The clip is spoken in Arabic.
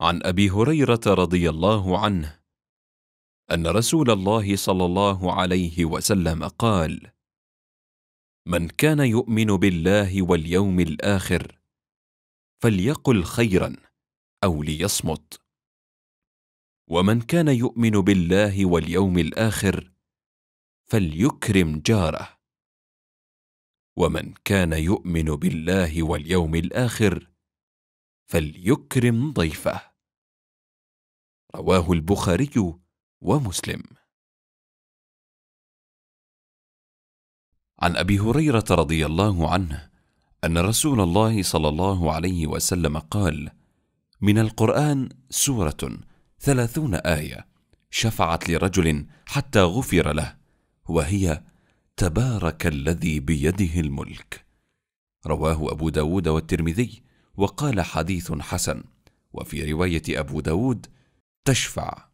عن ابي هريره رضي الله عنه ان رسول الله صلى الله عليه وسلم قال من كان يؤمن بالله واليوم الاخر فليقل خيرا او ليصمت ومن كان يؤمن بالله واليوم الاخر فليكرم جاره ومن كان يؤمن بالله واليوم الاخر فليكرم ضيفه رواه البخاري ومسلم عن ابي هريره رضي الله عنه ان رسول الله صلى الله عليه وسلم قال من القران سوره ثلاثون ايه شفعت لرجل حتى غفر له وهي تبارك الذي بيده الملك رواه ابو داود والترمذي وقال حديث حسن وفي روايه ابو داود تشفع